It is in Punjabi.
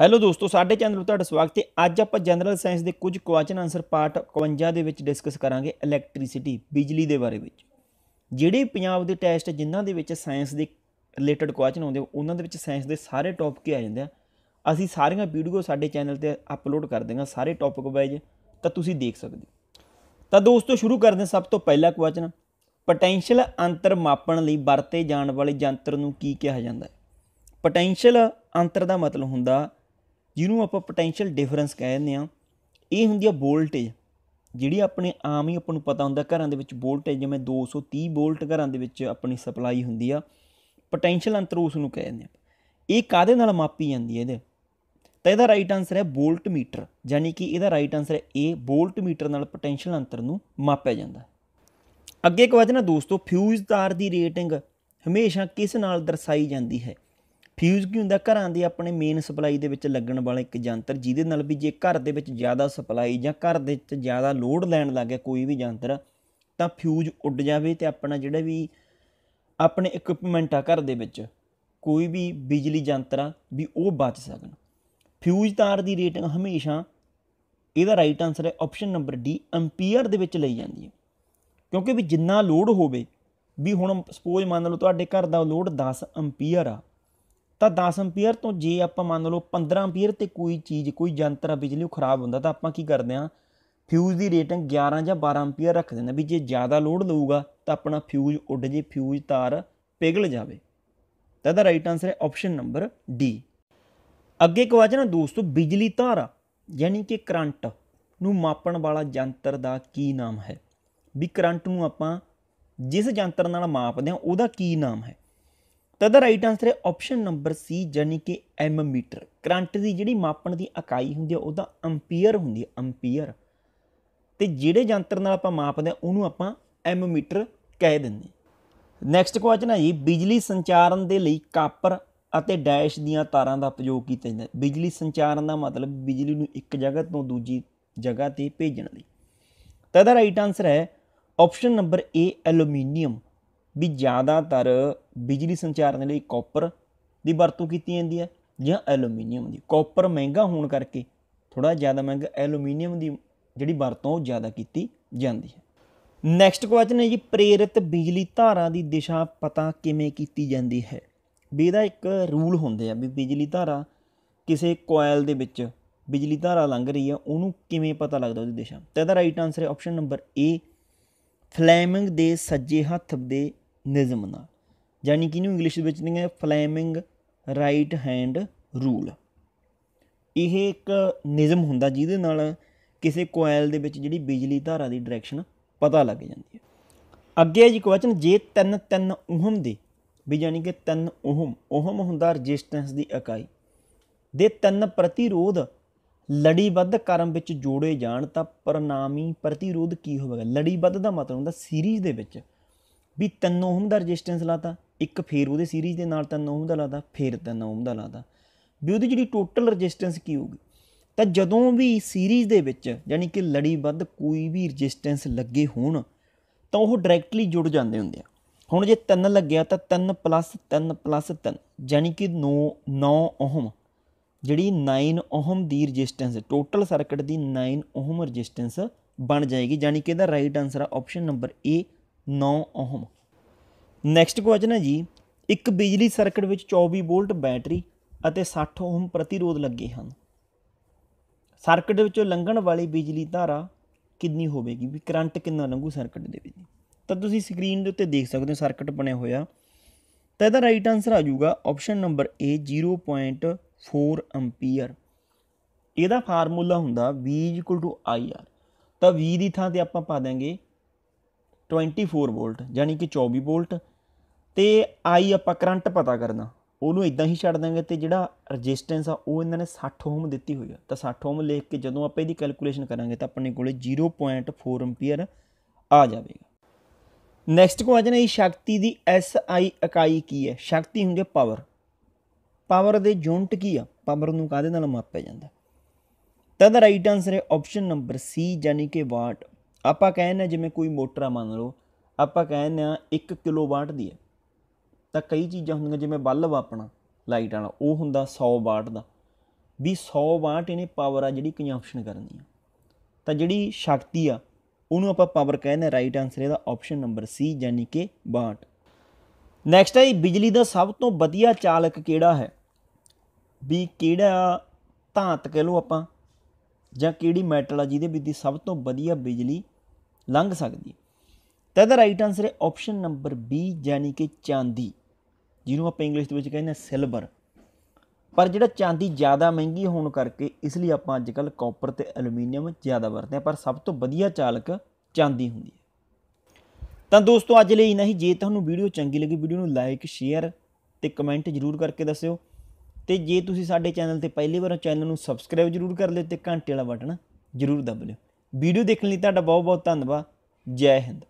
ਹੈਲੋ ਦੋਸਤੋ ਸਾਡੇ ਚੈਨਲ 'ਤੇ ਤੁਹਾਡਾ ਸਵਾਗਤ ਹੈ ਅੱਜ ਆਪਾਂ ਜਨਰਲ ਸਾਇੰਸ ਦੇ ਕੁਝ ਕੁਐਸਚਨ ਆਨਸਰ ਪਾਰਟ 51 ਦੇ ਵਿੱਚ ਡਿਸਕਸ ਕਰਾਂਗੇ ਇਲੈਕਟ੍ਰਿਸਿਟੀ ਬਿਜਲੀ ਦੇ ਬਾਰੇ ਵਿੱਚ ਜਿਹੜੇ ਪੰਜਾਬ ਦੇ ਟੈਸਟ ਜਿਨ੍ਹਾਂ ਦੇ ਵਿੱਚ ਸਾਇੰਸ ਦੇ ਰਿਲੇਟਡ ਕੁਐਸਚਨ ਆਉਂਦੇ ਉਹਨਾਂ ਦੇ ਵਿੱਚ ਸਾਇੰਸ ਦੇ ਸਾਰੇ ਟੌਪਿਕ ਆ ਜਾਂਦੇ ਆ ਅਸੀਂ ਸਾਰੀਆਂ ਵੀਡੀਓ ਸਾਡੇ ਚੈਨਲ ਤੇ ਅਪਲੋਡ ਕਰ ਦਿੰਗਾ ਸਾਰੇ ਟੌਪਿਕ ਵਾਈਜ਼ ਤਾਂ ਤੁਸੀਂ ਦੇਖ ਸਕਦੇ ਤਾਂ ਦੋਸਤੋ ਸ਼ੁਰੂ ਕਰਦੇ ਹਾਂ ਸਭ ਤੋਂ ਪਹਿਲਾ ਕੁਐਸਚਨ ਪੋਟੈਂਸ਼ੀਅਲ ਅੰਤਰ ਮਾਪਣ ਲਈ ਵਰਤੇ ਜਾਣ ਵਾਲੇ ਯੰਤਰ ਨੂੰ ਕੀ ਕਿਹਾ ਜਾਂਦਾ ਹੈ ਪੋਟੈਂਸ਼ੀਅਲ ਅੰਤਰ ਦਾ ਮਤਲਬ ਹੁੰਦਾ ਜਿਹਨੂੰ ਆਪਾਂ ਪੋਟੈਂਸ਼ੀਅਲ ਡਿਫਰੈਂਸ ਕਹਿੰਦੇ ਆ ਇਹ ਹੁੰਦੀ ਆ ਵੋਲਟੇਜ ਜਿਹੜੀ ਆਪਣੇ ਆਮ ਹੀ ਆਪਾਂ ਨੂੰ ਪਤਾ ਹੁੰਦਾ ਘਰਾਂ ਦੇ ਵਿੱਚ ਵੋਲਟੇਜ ਜਿਵੇਂ 230 ਵੋਲਟ ਘਰਾਂ ਦੇ ਵਿੱਚ ਆਪਣੀ ਸਪਲਾਈ ਹੁੰਦੀ ਆ ਪੋਟੈਂਸ਼ੀਅਲ ਅੰਤਰ ਉਸ ਨੂੰ ਕਹਿੰਦੇ ਆ ਇਹ ਕਾਦੇ ਨਾਲ ਮਾਪੀ ਜਾਂਦੀ ਹੈ ਇਹਦੇ ਤਾਂ ਇਹਦਾ ਰਾਈਟ ਆਨਸਰ ਹੈ ਵੋਲਟ ਮੀਟਰ ਯਾਨੀ ਕਿ ਇਹਦਾ ਰਾਈਟ ਆਨਸਰ ਹੈ ਏ ਵੋਲਟ ਮੀਟਰ ਨਾਲ ਪੋਟੈਂਸ਼ੀਅਲ ਅੰਤਰ ਨੂੰ ਮਾਪਿਆ ਜਾਂਦਾ ਅੱਗੇ ਇੱਕ ਵਜਨ ਦੋਸਤੋ ਫਿਊਜ਼ ਤਾਰ ਦੀ ਰੇਟਿੰਗ ਹਮੇਸ਼ਾ ਕਿਸ ਨਾਲ ਦਰਸਾਈ ਜਾਂਦੀ ਹੈ ਫਿਊਜ਼ ਕੀ ਹੁੰਦਾ ਘਰਾਂ ਦੇ ਆਪਣੇ ਮੇਨ ਸਪਲਾਈ ਦੇ ਵਿੱਚ ਲੱਗਣ ਵਾਲਾ ਇੱਕ ਯੰਤਰ ਜਿਹਦੇ ਨਾਲ ਵੀ ਜੇ ਘਰ ਦੇ ਵਿੱਚ ਜ਼ਿਆਦਾ ਸਪਲਾਈ ਜਾਂ ਘਰ ਦੇ ਵਿੱਚ ਜ਼ਿਆਦਾ ਲੋਡ ਲੈਣ ਲੱਗ ਗਿਆ ਕੋਈ ਵੀ ਯੰਤਰ ਤਾਂ ਫਿਊਜ਼ ਉੱਡ ਜਾਵੇ ਤੇ ਆਪਣਾ ਜਿਹੜਾ ਵੀ ਆਪਣੇ ਇਕਵਿਪਮੈਂਟ ਆ ਘਰ ਦੇ ਵਿੱਚ ਕੋਈ ਵੀ ਬਿਜਲੀ ਯੰਤਰ ਆ ਵੀ ਉਹ ਬਚ ਸਕਣ ਫਿਊਜ਼ ਤਾਰ ਦੀ ਰੇਟਿੰਗ ਹਮੇਸ਼ਾ ਇਹਦਾ ਰਾਈਟ ਆਨਸਰ ਹੈ ਆਪਸ਼ਨ ਨੰਬਰ ਡੀ ਐਂਪੀਅਰ ਦੇ ਵਿੱਚ ਲਈ ਜਾਂਦੀ ਹੈ ਕਿਉਂਕਿ ਵੀ ਜਿੰਨਾ ਲੋਡ ਹੋਵੇ ਵੀ ਹੁਣ ਸਪੋਜ਼ ਮੰਨ ਲਓ ਤੁਹਾਡੇ ਘਰ ਦਾ ਲੋਡ 10 ਐਂਪੀਅਰ ਆ ਤਾਂ 10 ਐਂਪੀਅਰ ਤੋਂ ਜੇ ਆਪਾਂ ਮੰਨ ਲਓ 15 ਐਂਪੀਅਰ ਤੇ ਕੋਈ ਚੀਜ਼ ਕੋਈ ਯੰਤਰ ਆ ਬਿਜਲੀ ਉਹ ਖਰਾਬ ਹੁੰਦਾ ਤਾਂ ਆਪਾਂ ਕੀ ਕਰਦੇ ਆ ਫਿਊਜ਼ ਦੀ ਰੇਟਿੰਗ 11 ਜਾਂ 12 ਐਂਪੀਅਰ ਰੱਖ ਦਿੰਦੇ ਵੀ ਜੇ ਜ਼ਿਆਦਾ ਲੋਡ ਲਊਗਾ ਤਾਂ ਆਪਣਾ ਫਿਊਜ਼ ਉੱਡ ਜੇ ਫਿਊਜ਼ ਤਾਰ ਪਿਘਲ ਜਾਵੇ ਤਾਂ ਇਹਦਾ ਰਾਈਟ ਆਨਸਰ ਹੈ ਆਪਸ਼ਨ ਨੰਬਰ ਡੀ ਅੱਗੇ ਇੱਕ ਨਾ ਦੋਸਤੋ ਬਿਜਲੀ ਤਾਰਾ ਯਾਨੀ ਕਿ ਕਰੰਟ ਨੂੰ ਮਾਪਣ ਵਾਲਾ ਯੰਤਰ ਦਾ ਕੀ ਨਾਮ ਹੈ ਵੀ ਕਰੰਟ ਨੂੰ ਆਪਾਂ ਜਿਸ ਯੰਤਰ ਨਾਲ ਮਾਪਦੇ ਆ ਉਹਦਾ ਕੀ ਨਾਮ ਹੈ ਤਾਂ ਦਾ ਰਾਈਟ ਆਨਸਰ ਹੈ ਆਪਸ਼ਨ ਨੰਬਰ ਸੀ ਜਾਨੀ ਕਿ ਐਮ ਮੀਟਰ ਕਰੰਟ ਦੀ ਜਿਹੜੀ ਮਾਪਣ ਦੀ ਇਕਾਈ ਹੁੰਦੀ ਹੈ ਉਹਦਾ ਐਮਪੀਅਰ ਹੁੰਦੀ ਹੈ ਐਮਪੀਅਰ ਤੇ ਜਿਹੜੇ ਯੰਤਰ ਨਾਲ ਆਪਾਂ ਮਾਪਦੇ ਆ ਉਹਨੂੰ ਆਪਾਂ ਐਮ ਮੀਟਰ ਕਹਿ ਦਿੰਦੇ ਨੈਕਸਟ ਕੁਐਸਚਨ ਹੈ ਜੀ ਬਿਜਲੀ ਸੰਚਾਰਨ ਦੇ ਲਈ ਕਾਪਰ ਅਤੇ ਡੈਸ਼ ਦੀਆਂ ਤਾਰਾਂ ਦਾ ਉਪਯੋਗ ਕੀਤਾ ਜਾਂਦਾ ਹੈ ਬਿਜਲੀ ਸੰਚਾਰਨ ਦਾ ਮਤਲਬ ਬਿਜਲੀ ਨੂੰ ਇੱਕ ਜਗ੍ਹਾ ਤੋਂ ਦੂਜੀ ਜਗ੍ਹਾ ਤੇ ਭੇਜਣ ਲਈ ਤਾਂ ਦਾ ਰਾਈਟ ਆਨਸਰ ਹੈ ਆਪਸ਼ਨ ਨੰਬਰ ਏ ਐਲੂਮੀਨੀਅਮ ਵੀ ਜ਼ਿਆਦਾਤਰ ਬਿਜਲੀ ਸੰਚਾਰ ਦੇ ਲਈ ਕਾਪਰ ਦੀ ਵਰਤੋਂ ਕੀਤੀ ਜਾਂਦੀ ਹੈ ਜਾਂ ਐਲੂਮੀਨੀਅਮ ਦੀ ਕਾਪਰ ਮਹਿੰਗਾ ਹੋਣ ਕਰਕੇ ਥੋੜਾ ਜ਼ਿਆਦਾ ਮਹਿੰਗਾ ਐਲੂਮੀਨੀਅਮ ਦੀ ਜਿਹੜੀ ਵਰਤੋਂ ਜ਼ਿਆਦਾ ਕੀਤੀ ਜਾਂਦੀ ਹੈ ਨੈਕਸਟ ਕੁਐਸਚਨ ਹੈ ਜੀ ਪ੍ਰੇਰਿਤ ਬਿਜਲੀ ਧਾਰਾ ਦੀ ਦਿਸ਼ਾ ਪਤਾ ਕਿਵੇਂ ਕੀਤੀ ਜਾਂਦੀ ਹੈ ਵੀ ਇਹਦਾ ਇੱਕ ਰੂਲ ਹੁੰਦੇ ਆ ਵੀ ਬਿਜਲੀ ਧਾਰਾ ਕਿਸੇ ਕੋਇਲ ਦੇ ਵਿੱਚ ਬਿਜਲੀ ਧਾਰਾ ਲੰਘ ਰਹੀ ਹੈ ਉਹਨੂੰ ਕਿਵੇਂ ਪਤਾ ਲੱਗਦਾ ਉਹਦੀ ਦਿਸ਼ਾ ਤਾਂ ਇਹਦਾ ਰਾਈਟ ਆਨਸਰ ਹੈ ਆਪਸ਼ਨ ਨੰਬਰ ਏ ਫਲੇਮਿੰਗ ਦੇ ਸੱਜੇ ਹੱਥ ਦੇ ਨਿਜ਼ਮ ਨਾਲ ਯਾਨੀ ਕਿ ਇਹਨੂੰ ਇੰਗਲਿਸ਼ ਵਿੱਚ ਨਹੀਂ ਹੈ ਫਲੇਮਿੰਗ ਰਾਈਟ ਹੈਂਡ ਰੂਲ ਇਹ ਇੱਕ ਨਿਯਮ ਹੁੰਦਾ ਜਿਹਦੇ ਨਾਲ ਕਿਸੇ ਕੋਇਲ ਦੇ ਵਿੱਚ ਜਿਹੜੀ ਬਿਜਲੀ ਧਾਰਾ ਦੀ ਡਾਇਰੈਕਸ਼ਨ ਪਤਾ ਲੱਗ ਜਾਂਦੀ ਹੈ ਅੱਗੇ ਹੈ ਜੀ ਕੁਐਸਚਨ ਜੇ 3 3 ਉਹਮ ਦੇ ਵੀ ਯਾਨੀ ਕਿ 3 ਉਹਮ ਉਹਮ ਹੁੰਦਾ ਰੈਜ਼ਿਸਟੈਂਸ ਦੀ ਇਕਾਈ ਦੇ 3 ਪ੍ਰਤੀਰੋਧ ਲੜੀਬੱਧ ਕਰਮ ਵਿੱਚ ਜੋੜੇ ਜਾਣ ਤਾਂ ਪਰਨਾਮੀ ਪ੍ਰਤੀਰੋਧ ਕੀ ਹੋਵੇਗਾ ਲੜੀਬੱਧ ਦਾ ਮਤਲਬ ਹੁੰਦਾ ਸੀਰੀਜ਼ ਦੇ ਵਿੱਚ ਵੀ 3 ਓਮ ਦਾ ਰੈਜ਼ਿਸਟੈਂਸ ਲਾਤਾ ਇੱਕ ਫੇਰ ਉਹਦੇ ਸੀਰੀਜ਼ ਦੇ ਨਾਲ 3 ਓਮ ਦਾ ਲਾਤਾ ਫੇਰ 3 ਓਮ ਦਾ ਲਾਤਾ ਵੀ ਉਹਦੀ ਜਿਹੜੀ ਟੋਟਲ ਰੈਜ਼ਿਸਟੈਂਸ ਕੀ ਹੋਊਗੀ ਤਾਂ ਜਦੋਂ ਵੀ ਸੀਰੀਜ਼ ਦੇ ਵਿੱਚ ਯਾਨੀ ਕਿ ਲੜੀਬੱਧ ਕੋਈ ਵੀ ਰੈਜ਼ਿਸਟੈਂਸ ਲੱਗੇ ਹੋਣ ਤਾਂ ਉਹ ਡਾਇਰੈਕਟਲੀ ਜੁੜ ਜਾਂਦੇ ਹੁੰਦੇ ਆ ਹੁਣ ਜੇ 3 ਲੱਗਿਆ ਤਾਂ 3 3 3 ਯਾਨੀ ਕਿ 9 9 ਓਮ ਜਿਹੜੀ 9 ਓਮ ਦੀ ਰੈਜ਼ਿਸਟੈਂਸ ਟੋਟਲ ਸਰਕਟ ਦੀ 9 ਓਮ ਰੈਜ਼ਿਸਟੈਂਸ ਬਣ ਜਾਏਗੀ ਯਾਨੀ ਕਿ ਇਹਦਾ ਰਾਈਟ ਆਨਸਰ ਆ option number A 9 ohm next question ਹੈ ਜੀ ਇੱਕ ਬਿਜਲੀ ਸਰਕਟ ਵਿੱਚ 24 ਵੋਲਟ ਬੈਟਰੀ ਅਤੇ 60 ਓਮ ਪ੍ਰਤੀਰੋਧ ਲੱਗੇ ਹਨ ਸਰਕਟ ਵਿੱਚੋਂ ਲੰਘਣ ਵਾਲੀ ਬਿਜਲੀ ਧਾਰਾ ਕਿੰਨੀ ਹੋਵੇਗੀ ਵੀ ਕਰੰਟ ਕਿੰਨਾ ਲੰਘੂ ਸਰਕਟ ਦੇ ਵਿੱਚ ਤਾਂ ਤੁਸੀਂ ਸਕਰੀਨ ਦੇ ਉੱਤੇ ਦੇਖ ਸਕਦੇ ਹੋ ਸਰਕਟ ਬਣਿਆ ਹੋਇਆ ਤਾਂ ਇਹਦਾ ਰਾਈਟ ਆਨਸਰ ਆ ਜਾਊਗਾ ਆਪਸ਼ਨ ਨੰਬਰ A 0.4 ਐਂਪੀਅਰ ਇਹਦਾ ਫਾਰਮੂਲਾ ਹੁੰਦਾ V IR ਤਾਂ V ਦੀ ਥਾਂ ਤੇ ਆਪਾਂ ਪਾ ਦਾਂਗੇ 24 ਵੋਲਟ ਯਾਨੀ ਕਿ 24 ਵੋਲਟ ਤੇ ਆਈ ਆਪਾਂ ਕਰੰਟ ਪਤਾ ਕਰਨਾ ਉਹਨੂੰ ਇਦਾਂ ਹੀ ਛੱਡ ਦਾਂਗੇ ਤੇ ਜਿਹੜਾ ਰੈਜ਼ਿਸਟੈਂਸ ਆ ਉਹ ਇਹਨਾਂ ਨੇ 60 ਓਮ ਦਿੱਤੀ ਹੋਈ ਆ ਤਾਂ 60 ਓਮ ਲਿਖ ਕੇ ਜਦੋਂ ਆਪਾਂ ਇਹਦੀ ਕੈਲਕੂਲੇਸ਼ਨ ਕਰਾਂਗੇ ਤਾਂ ਆਪਣੇ ਕੋਲੇ 0.4 ਐਂਪੀਅਰ ਆ ਜਾਵੇਗਾ ਨੈਕਸਟ ਕੁਐਸਚਨ ਹੈ ਇਹ ਸ਼ਕਤੀ ਦੀ SI ਇਕਾਈ ਕੀ ਹੈ ਸ਼ਕਤੀ ਹੁੰਦੀ ਹੈ ਪਾਵਰ ਪਾਵਰ ਦੇ ਯੂਨਿਟ ਕੀ ਆ ਪਾਵਰ ਨੂੰ ਕਾਦੇ ਨਾਲ ਮਾਪਿਆ ਜਾਂਦਾ ਤਾਂ ਦਾ ਰਾਈਟ ਆਨਸਰ ਹੈ ਆਪਸ਼ਨ ਨੰਬਰ ਸੀ ਯਾਨੀ ਕਿ ਵਾਟ ਆਪਾਂ ਕਹਿੰਦੇ ਜਿਵੇਂ ਕੋਈ ਮੋਟਰ ਆ ਮੰਨ ਲਓ ਆਪਾਂ ਕਹਿੰਦੇ ਆ 1 ਕਿਲੋਵਾਟ ਦੀ ਹੈ ਤਾਂ ਕਈ ਚੀਜ਼ਾਂ ਹੁੰਦੀਆਂ ਜਿਵੇਂ ਬੱਲਬ ਆਪਣਾ ਲਾਈਟ ਵਾਲਾ ਉਹ ਹੁੰਦਾ 100 ਵਾਟ ਦਾ ਵੀ 100 ਵਾਟ ਇਹਨੇ ਪਾਵਰ ਆ ਜਿਹੜੀ ਕੰਜ਼ੰਪਸ਼ਨ ਕਰਨੀ ਆ ਤਾਂ ਜਿਹੜੀ ਸ਼ਕਤੀ ਆ ਉਹਨੂੰ ਆਪਾਂ ਪਾਵਰ ਕਹਿੰਦੇ ਰਾਈਟ ਆਨਸਰ ਇਹਦਾ ਆਪਸ਼ਨ ਨੰਬਰ ਸੀ ਯਾਨੀ ਕਿ ਵਾਟ ਨੈਕਸਟ ਹੈ ਬਿਜਲੀ ਦਾ ਸਭ ਤੋਂ ਵਧੀਆ ਚਾਲਕ ਕਿਹੜਾ ਹੈ ਵੀ ਕਿਹੜਾ ਧਾਤ ਕਹ ਲਓ ਆਪਾਂ ਜਾਂ ਕਿਹੜੀ ਮੈਟਲ ਆ ਜਿਹਦੇ ਵਿੱਚ ਦੀ ਸਭ ਤੋਂ ਵਧੀਆ ਬਿਜਲੀ ਲੰਘ ਸਕਦੀ ਹੈ ਤਾਂ ਇਹਦਾ ਰਾਈਟ ਆਨਸਰ ਹੈ ਆਪਸ਼ਨ ਨੰਬਰ B ਯਾਨੀ ਕਿ ਚਾਂਦੀ ਜਿਹਨੂੰ ਆਪਾਂ ਇੰਗਲਿਸ਼ ਦੇ ਵਿੱਚ ਕਹਿੰਦੇ ਆ ਸਿਲਵਰ ਪਰ ਜਿਹੜਾ ਚਾਂਦੀ ਜ਼ਿਆਦਾ ਮਹਿੰਗੀ ਹੋਣ ਕਰਕੇ ਇਸ ਲਈ ਆਪਾਂ ਅੱਜ ਕੱਲ ਕਾਪਰ ਤੇ ਐਲੂਮੀਨੀਅਮ ਜ਼ਿਆਦਾ ਵਰਤਦੇ ਆ ਪਰ ਸਭ ਤੋਂ ਵਧੀਆ ਚਾਲਕ ਚਾਂਦੀ ਹੁੰਦੀ ਹੈ ਤਾਂ ਦੋਸਤੋ ਅੱਜ ਲਈ ਨਹੀਂ ਜੇ ਤੁਹਾਨੂੰ ਵੀਡੀਓ ਚੰਗੀ ਲੱਗੀ ਵੀਡੀਓ ਨੂੰ ਲਾਈਕ ਸ਼ੇਅਰ ਤੇ ਕਮੈਂਟ ਜ਼ਰੂਰ ਕਰਕੇ ਦੱਸਿਓ ਤੇ ਜੇ ਤੁਸੀਂ ਸਾਡੇ ਚੈਨਲ ਤੇ ਪਹਿਲੀ ਵਾਰ ਚੈਨਲ ਨੂੰ ਸਬਸਕ੍ਰਾਈਬ ਜ਼ਰੂਰ ਕਰ ਲਿਓ ਤੇ ਘੰਟੇ ਵਾਲਾ ਬਟਨ ਜ਼ਰੂਰ ਦਬ ਲਿਓ ਵੀਡੀਓ ਦੇਖਣ ਲਈ ਤੁਹਾਡਾ ਬਹੁਤ ਬਹੁਤ ਧੰਨਵਾਦ ਜੈ ਹਿੰਦ